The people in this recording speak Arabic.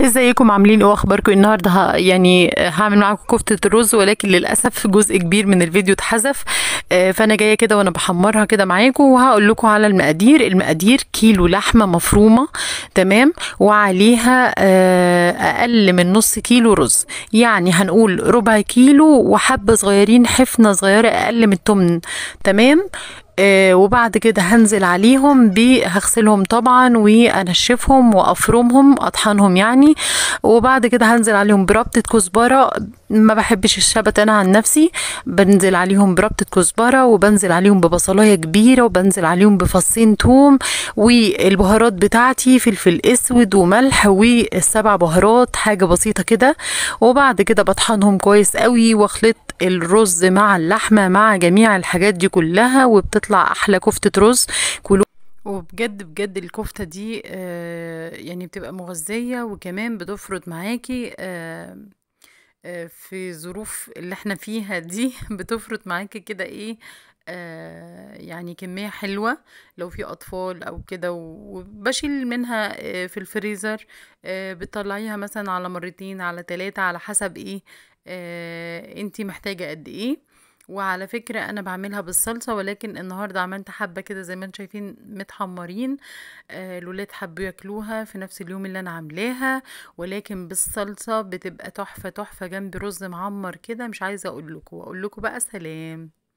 ازيكم عاملين ايه اخباركم ايه النهارده يعني آه، هعمل معاكم كفته الرز ولكن للاسف جزء كبير من الفيديو اتحذف آه، فانا جايه كده وانا بحمرها كده معاكم وهقول لكم على المقادير المقادير كيلو لحمه مفرومه تمام وعليها آه، اقل من نص كيلو رز يعني هنقول ربع كيلو وحبه صغيرين حفنه صغيره اقل من التمن تمام آه، وبعد كده هنزل عليهم هغسلهم طبعا وانشفهم وافرمهم اطحنهم يعني وبعد كده هنزل عليهم بربطه كزبره ما بحبش الشبت انا عن نفسي بنزل عليهم بربطه كزبره وبنزل عليهم ببصلايه كبيره وبنزل عليهم بفصين توم والبهارات بتاعتي فلفل اسود وملح والسبع بهارات حاجه بسيطه كده وبعد كده بطحنهم كويس قوي واخلط الرز مع اللحمه مع جميع الحاجات دي كلها وبتطلع بتطلع احلى كفته رز كلو وبجد بجد الكفته دي آه يعني بتبقى مغذيه وكمان بتفرد معاكي آه آه في ظروف اللي احنا فيها دي بتفرط معاكي كده ايه آه، يعني كمية حلوة لو في أطفال أو كده وبشيل منها آه، في الفريزر آه، بتطلعيها مثلا على مرتين على تلاتة على حسب ايه انتي محتاجة قد ايه وعلى فكرة أنا بعملها بالصلصة ولكن النهاردة عملت حبة كده زي ما انتم شايفين متحمرين الولاد آه، حبوا ياكلوها في نفس اليوم اللي أنا عاملاها ولكن بالصلصة بتبقى تحفة تحفة جنب رز معمر كده مش عايزة أقول لكم وأقول لكم بقى سلام